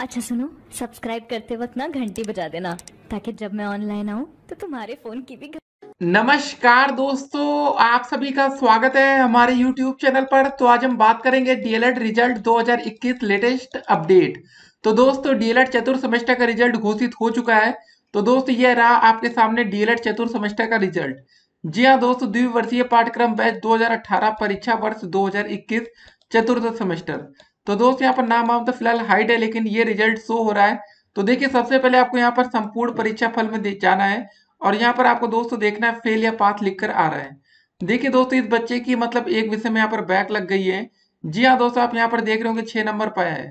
अच्छा सुनो सब्सक्राइब करते वक्त ना घंटी बजा देना ताकि जब मैं ऑनलाइन आऊँ तो तुम्हारे फोन की भी नमस्कार दोस्तों आप सभी का स्वागत है हमारे यूट्यूब चैनल पर तो आज हम बात करेंगे डीएलएड रिजल्ट 2021 लेटेस्ट अपडेट तो दोस्तों डीएलएड e चतुर्थ सेमेस्टर का रिजल्ट घोषित हो चुका है तो दोस्तों यह रहा आपके सामने डीएलएड e चतुर्थ सेमेस्टर का रिजल्ट जी हाँ दोस्तों द्विवर्षीय पाठ्यक्रम बैच दो परीक्षा वर्ष दो चतुर्थ सेमेस्टर तो दोस्त यहाँ पर नाम आम तो फिलहाल हाइट है लेकिन ये रिजल्ट शो हो रहा है तो देखिए सबसे पहले आपको यहाँ पर संपूर्ण परीक्षा फल में जाना है और यहाँ पर आपको दोस्तों देखना है फेल या पास लिख कर आ रहा है देखिए दोस्तों इस बच्चे की मतलब एक विषय में यहाँ पर बैक लग गई है जी हाँ दोस्तों आप यहाँ पर देख रहे होंगे छह नंबर पाया है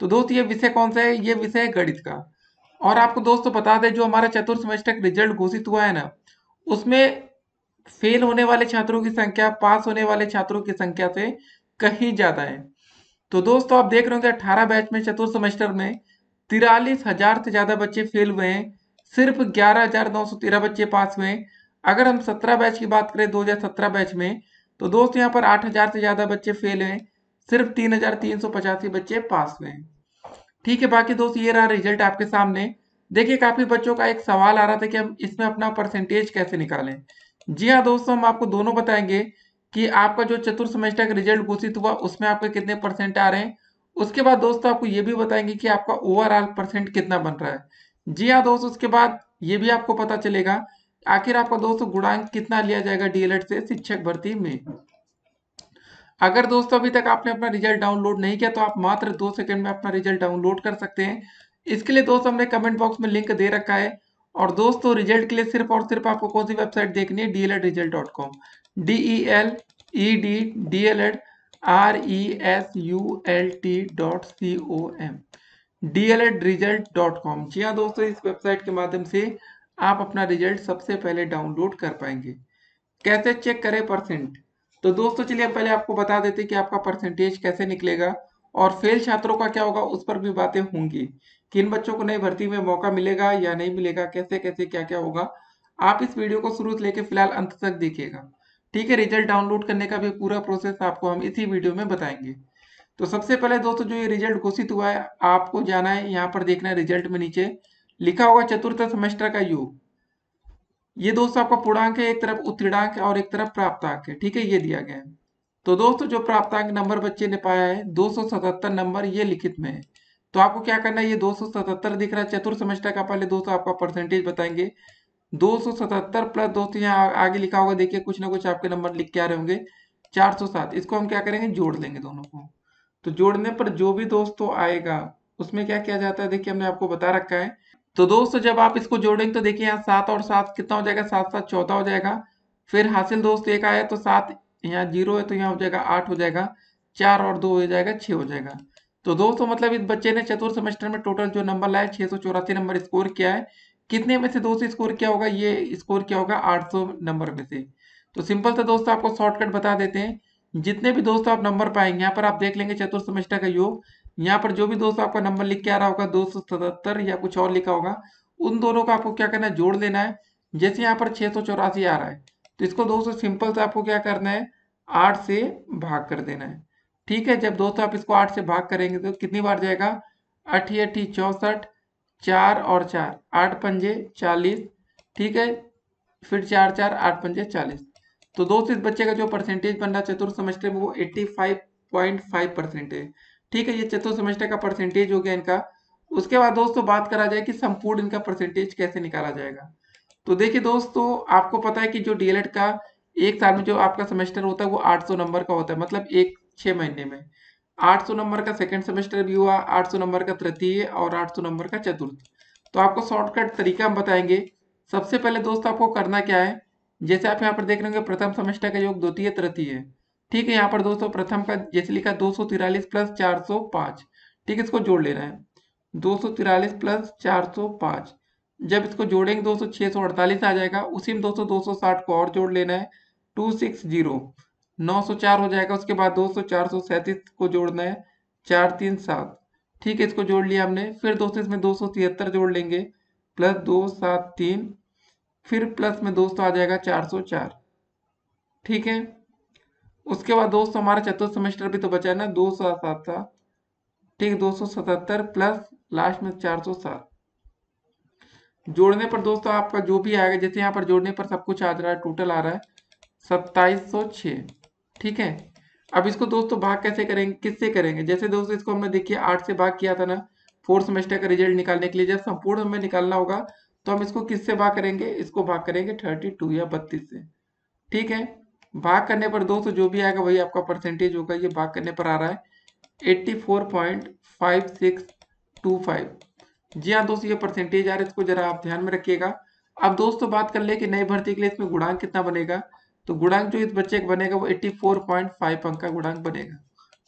तो दोस्त ये विषय कौन सा है ये विषय है गणित का और आपको दोस्तों बता दें जो हमारा चतुर्थ सेमेस्टर रिजल्ट घोषित हुआ है ना उसमें फेल होने वाले छात्रों की संख्या पास होने वाले छात्रों की संख्या से कहीं ज्यादा है तो दोस्तों आप देख रहे होंगे अठारह बैच में चतुर्थ सेमेस्टर में तिरालीस हजार से ज्यादा बच्चे फेल हुए हैं सिर्फ ग्यारह हजार नौ सौ तेरह बच्चे पास हुए अगर हम सत्रह बैच की बात करें दो हजार सत्रह बैच में तो दोस्तों यहाँ पर आठ हजार से ज्यादा बच्चे फेल हुए सिर्फ तीन हजार तीन सौ पचासी बच्चे पास हुए ठीक है बाकी दोस्त ये रहा रिजल्ट आपके सामने देखिए काफी बच्चों का एक सवाल आ रहा था कि हम इसमें अपना परसेंटेज कैसे निकालें जी हाँ दोस्तों हम आपको दोनों बताएंगे कि आपका जो चतुर्थ सेमेस्टर का रिजल्ट घोषित हुआ उसमें आपके कितने परसेंट आ रहे हैं उसके बाद दोस्तों आपको ये भी बताएंगे कि आपका ओवरऑल परसेंट कितना बन रहा है जी हाँ दोस्तों उसके बाद ये भी आपको पता चलेगा आखिर आपका दोस्तों गुणांक कितना लिया जाएगा डीएलएड से शिक्षक भर्ती में अगर दोस्तों अभी तक आपने अपना रिजल्ट डाउनलोड नहीं किया तो आप मात्र दो सेकंड में अपना रिजल्ट डाउनलोड कर सकते हैं इसके लिए दोस्तों हमने कमेंट बॉक्स में लिंक दे रखा है और दोस्तों रिजल्ट के लिए सिर्फ और सिर्फ आपको कौन सी वेबसाइट देखनी है DElEd result dot com D E L E D D L Ed R E S U L T dot C O M D L Ed result dot com जी हाँ दोस्तों इस वेबसाइट के माध्यम से आप अपना रिजल्ट सबसे पहले डाउनलोड कर पाएंगे कैसे चेक करें परसेंट तो दोस्तों चलिए पहले आपको बता देते कि आपका परसेंटेज कैसे निकलेगा और फेल छात्रों का क्या होगा उस पर भी बातें होंगी किन बच्चों को नई भर्ती में मौका मिलेगा या नहीं मिलेगा कैसे कैसे क्या क्या होगा आप इस वीडियो को शुरू से लेकर फिलहाल अंत तक देखिएगा ठीक है रिजल्ट डाउनलोड करने का भी पूरा प्रोसेस आपको हम इसी वीडियो में बताएंगे तो सबसे पहले दोस्तों जो ये रिजल्ट घोषित हुआ है आपको जाना है यहाँ पर देखना है रिजल्ट में नीचे लिखा होगा चतुर्थ सेमेस्टर का योग ये दोस्तों आपका पूर्णांक है एक तरफ उत्तीर्णांक और एक तरफ प्राप्तांक है ठीक है ये दिया गया है तो दोस्तों जो प्राप्तांक नंबर बच्चे ने पाया है दो नंबर ये लिखित में है तो आपको क्या करना है ये दो दिख रहा है चतुर्थ सेमेस्टर का पहले दोस्तों आपका परसेंटेज बताएंगे दो सौ सतहत्तर प्लस दो सौ तो यहाँ आगे लिखा होगा देखिए कुछ ना कुछ आपके नंबर लिख के आ रहे होंगे चार सौ सात इसको हम क्या करेंगे जोड़ लेंगे दोनों को तो जोड़ने पर जो भी दोस्तों आएगा उसमें क्या किया जाता है देखिए हमने आपको बता रखा है तो दोस्तों जब आप इसको जोड़ेंगे तो देखिए यहाँ सात और सात कितना हो जाएगा सात सात चौदह हो जाएगा फिर हासिल दोस्त एक आया तो सात यहाँ जीरो है तो यहाँ हो जाएगा आठ हो जाएगा चार और दो हो जाएगा छः हो जाएगा तो दोस्तों मतलब इस बच्चे ने चतुर्थ सेमेस्टर में टोटल जो नंबर लाया छः सौ चौरासी नंबर स्कोर किया है कितने में से दोस्त स्कोर क्या होगा ये स्कोर क्या होगा 800 नंबर में से तो सिंपल से दोस्त आपको शॉर्टकट बता देते हैं जितने भी दोस्त आप नंबर पाएंगे यहाँ पर आप देख लेंगे चतुर्थ सेमेस्टर का योग यहाँ पर जो भी दोस्त आपका नंबर लिख के आ रहा होगा दो या कुछ और लिखा होगा उन दोनों का आपको क्या करना है जोड़ लेना है जैसे यहाँ पर छह आ रहा है तो इसको दोस्तों सिंपल से आपको क्या करना है आठ से भाग कर देना है ठीक है जब दोस्तों आप इसको आठ से भाग करेंगे तो कितनी बार जाएगा अठी अठी चौसठ चार और चार आठ पंजे चालीस ठीक है फिर चार चार आठ पंजे चालीस तो दोस्त इस बच्चे का जो परसेंटेज बन रहा चतुर्थ सेमेस्टर में वो eighty five point five percent है ठीक है ये चतुर्थ सेमेस्टर का परसेंटेज हो गया इनका उसके बाद दोस्तों बात करा जाए कि संपूर्ण इनका परसेंटेज कैसे निकाला जाएगा तो देखिए दोस्तों आपको पता है कि जो डीएलएड का एक साल में जो आपका सेमेस्टर होता है वो 800 नंबर का होता है मतलब एक छः महीने में 800 नंबर का सेकेंड सेमेस्टर भी हुआ 800 नंबर का तृतीय और 800 नंबर का चतुर्थ तो आपको शॉर्टकट तरीका हम बताएंगे सबसे पहले दोस्त आपको करना क्या है जैसे आप यहाँ पर देख रहे होंगे प्रथम सेमेस्टर का योग द्वितीय तृतीय है ठीक है यहाँ पर दोस्तों प्रथम का जैसे लिखा दो सौ तिरालीस प्लस चार सौ पाँच ठीक है इसको जोड़ लेना है दो सौ तिरालीस प्लस चार सौ पाँच जब इसको जोड़ेंगे दोस्तों छः सौ अड़तालीस आ जाएगा उसी में दोस्तों दो सौ साठ को और जोड़ लेना है टू सिक्स जीरो 904 हो जाएगा उसके बाद दोस्तों चार सौ को जोड़ना है चार तीन सात ठीक है इसको जोड़ लिया हमने फिर दोस्तों इसमें दो सौ तिहत्तर जोड़ लेंगे प्लस दो सात तीन फिर प्लस में दोस्तों आ जाएगा चार सौ चार ठीक है उसके बाद दोस्तों हमारा चतुर्थ सेमेस्टर भी तो बचा है ना दो सौ सात सात ठीक दो सौ सतहत्तर प्लस लास्ट में चार सौ सात जोड़ने पर दोस्तों आपका जो भी आएगा जैसे यहाँ पर जोड़ने पर सब कुछ आ रहा है टोटल आ रहा है सत्ताईस सौ छः ठीक है अब इसको दोस्तों तो भाग कैसे करेंगे किससे करेंगे जैसे दोस्तों इसको हमने देखिए आठ से भाग किया था ना फोर्थ सेमेस्टर का रिजल्ट निकालने के लिए जब संपूर्ण हमें निकालना होगा तो हम इसको किससे भाग करेंगे इसको भाग करेंगे थर्टी टू या बत्तीस से ठीक है भाग करने पर दोस्तों जो भी आएगा वही आपका परसेंटेज होगा ये भाग करने पर आ रहा है eighty four point five six two five जी हाँ दोस्तों ये परसेंटेज आ रहा है इसको जरा आप ध्यान में रखिएगा अब दोस्तों तो बात कर ले कि नई भर्ती के लिए इसमें गुणांक कितना बनेगा तो गुणांक जो इस बच्चे का बनेगा वो 84.5 अंक का गुणांक बनेगा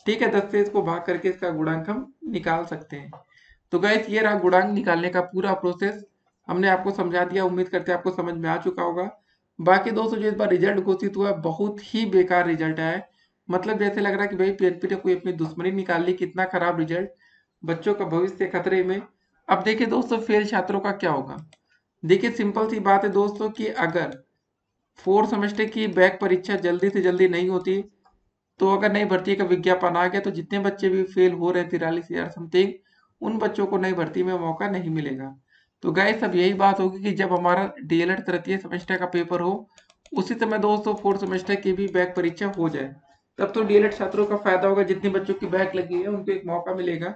ठीक है दस से इसको भाग करके इसका गुणांक हम निकाल सकते हैं तो गैस ये रहा गुणांक निकालने का पूरा प्रोसेस हमने आपको समझा दिया उम्मीद करते हैं आपको समझ में आ चुका होगा बाकी दोस्तों जो इस बार रिजल्ट घोषित हुआ बहुत ही बेकार रिजल्ट आया मतलब जैसे लग रहा है कि भाई पीएनपी ने कोई अपनी दुश्मनी निकाल ली कितना खराब रिजल्ट बच्चों का भविष्य खतरे में अब देखिए दोस्तों फेल छात्रों का क्या होगा देखिए सिंपल सी बात है दोस्तों कि अगर फोर्थ सेमेस्टर की बैक परीक्षा जल्दी से जल्दी नहीं होती तो अगर नहीं भर्ती का विज्ञापन आ गया तो जितने बच्चे भी फेल हो रहे तिरालीस हजार समथिंग उन बच्चों को नई भर्ती में मौका नहीं मिलेगा तो गाय सब यही बात होगी कि जब हमारा डीएलएड तृतीय सेमेस्टर का पेपर हो उसी समय दोस्तों फोर्थ सेमेस्टर की भी बैक परीक्षा हो जाए तब तो डीएलएड छात्रों का फायदा होगा जितने बच्चों की बैक लगी है उनको एक मौका मिलेगा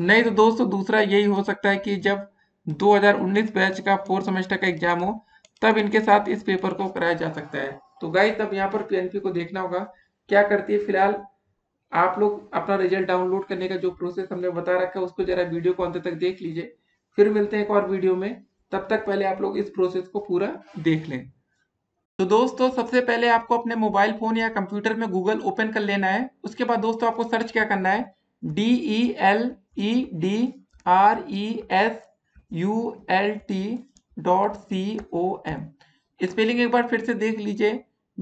नहीं तो दोस्तों दूसरा यही हो सकता है कि जब 2019 बैच का फोर्थ सेमेस्टर का एग्जाम हो तब इनके साथ इस पेपर को कराया जा सकता है तो गाइज तब यहाँ पर पी को देखना होगा क्या करती है फिलहाल आप लोग अपना रिजल्ट डाउनलोड करने का जो प्रोसेस हमने बता रखा है उसको जरा वीडियो को अंत तक देख लीजिए फिर मिलते हैं एक और वीडियो में तब तक पहले आप लोग इस प्रोसेस को पूरा देख लें तो दोस्तों सबसे पहले आपको अपने मोबाइल फोन या कंप्यूटर में गूगल ओपन कर लेना है उसके बाद दोस्तों आपको सर्च क्या करना है D E L E D R E S U L T dot C O M spelling एक बार फिर से देख लीजिए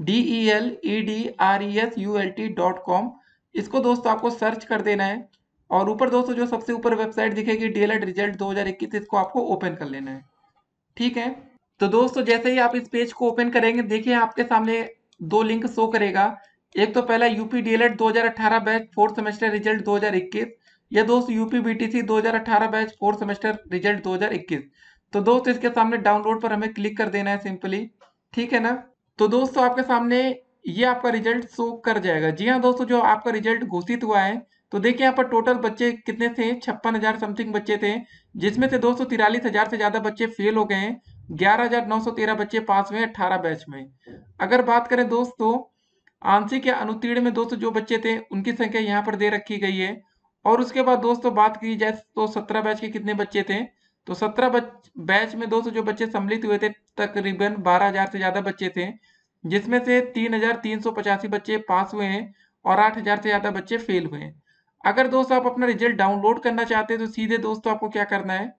D E L E D R E S U L T dot com इसको दोस्तों आपको सर्च कर देना है और ऊपर दोस्तों जो सबसे ऊपर वेबसाइट दिखेगी डी एल एड रिजल्ट दो हजार इक्कीस इसको आपको ओपन कर लेना है ठीक है तो दोस्तों जैसे ही आप इस पेज को ओपन करेंगे देखिए आपके सामने दो लिंक शो करेगा एक तो पहला यूपी डी एल एड दो हजार अठारह बैच फोर्थ सेमेस्टर रिजल्ट दो हजार इक्कीस या दोस्तों यूपी बी टी सी दो हजार अठारह बैच फोर्थ सेमेस्टर रिजल्ट दो हजार इक्कीस तो दोस्त इसके सामने डाउनलोड पर हमें क्लिक कर देना है सिंपली ठीक है ना तो दोस्तों आपके सामने ये आपका रिजल्ट शो कर जाएगा जी हाँ दोस्तों जो आपका रिजल्ट घोषित हुआ है तो देखिए यहाँ पर टोटल बच्चे कितने थे छप्पन हजार समथिंग बच्चे थे जिसमें से दोस्तों तिरालीस हजार से ज्यादा बच्चे फेल हो गए हैं ग्यारह हजार नौ सौ तेरह बच्चे पास हुए अठारह बैच में अगर बात करें दोस्तों आंशिक या अनुतीर्ण में दोस्तों जो बच्चे थे उनकी संख्या यहाँ पर दे रखी गई है और उसके बाद दोस्तों बात की जाए तो सत्रह बैच के कितने बच्चे थे तो सत्रह बैच में 200 जो बच्चे सम्मिलित हुए थे तकरीबन 12,000 से ज्यादा बच्चे थे जिसमें से तीन बच्चे पास हुए हैं और 8,000 से ज्यादा बच्चे फेल हुए हैं अगर दोस्तों आप अपना रिजल्ट डाउनलोड करना चाहते हैं तो सीधे दोस्तों आपको क्या करना है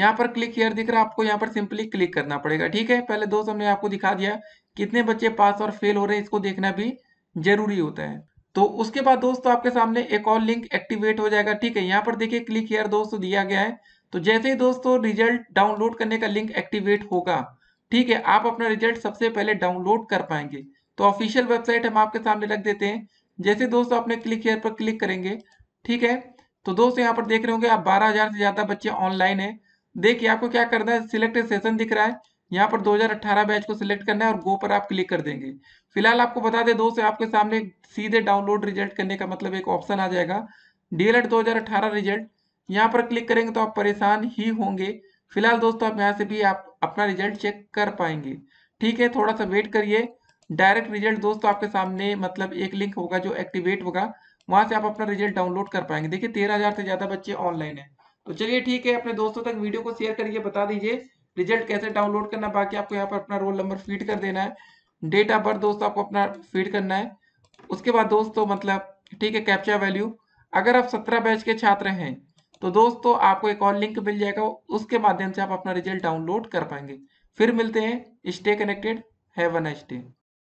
यहाँ पर क्लिक हेयर दिख रहा है आपको यहाँ पर सिंपली क्लिक करना पड़ेगा ठीक है पहले दोस्तों हमने आपको दिखा दिया कितने बच्चे पास और फेल हो रहे हैं इसको देखना भी जरूरी होता है तो उसके बाद दोस्तों आपके सामने एक और लिंक एक्टिवेट हो जाएगा ठीक है यहाँ पर देखिए क्लिक हेयर दोस्तों दिया गया है तो जैसे ही दोस्तों रिजल्ट डाउनलोड करने का लिंक एक्टिवेट होगा ठीक है आप अपना रिजल्ट सबसे पहले डाउनलोड कर पाएंगे तो ऑफिशियल वेबसाइट हम आपके सामने रख देते हैं जैसे दोस्तों आपने क्लिक हेयर पर क्लिक करेंगे ठीक है तो दोस्तों यहाँ पर देख रहे होंगे आप बारह हजार से ज्यादा बच्चे ऑनलाइन है देखिए आपको क्या करना है सिलेक्टेड सेशन दिख रहा है यहाँ पर 2018 बैच को सिलेक्ट करना है और गो पर आप क्लिक कर देंगे फिलहाल आपको बता दें दोस्तों आपके सामने सीधे डाउनलोड रिजल्ट करने का मतलब एक ऑप्शन आ जाएगा डीएलएड 2018 रिजल्ट यहाँ पर क्लिक करेंगे तो आप परेशान ही होंगे फिलहाल दोस्तों आप यहाँ से भी आप अपना रिजल्ट चेक कर पाएंगे ठीक है थोड़ा सा वेट करिए डायरेक्ट रिजल्ट दोस्तों आपके सामने मतलब एक लिंक होगा जो एक्टिवेट होगा वहां से आप अपना रिजल्ट डाउनलोड कर पाएंगे देखिए तेरह हजार से ज्यादा बच्चे ऑनलाइन है तो चलिए ठीक है अपने दोस्तों तक वीडियो को शेयर करिए बता दीजिए रिजल्ट कैसे डाउनलोड करना बाकी आपको यहाँ पर अपना रोल नंबर फीड कर देना है डेट ऑफ बर्थ दोस्तों आपको अपना फीड करना है उसके बाद दोस्तों मतलब ठीक है कैप्चा वैल्यू अगर आप सत्रह बैच के छात्र हैं तो दोस्तों आपको एक और लिंक मिल जाएगा उसके माध्यम से आप अपना रिजल्ट डाउनलोड कर पाएंगे फिर मिलते हैं stay connected have one nice